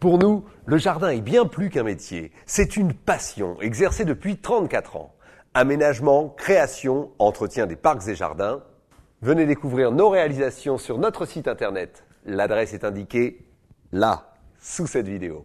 Pour nous, le jardin est bien plus qu'un métier, c'est une passion exercée depuis 34 ans. Aménagement, création, entretien des parcs et jardins. Venez découvrir nos réalisations sur notre site internet. L'adresse est indiquée là, sous cette vidéo.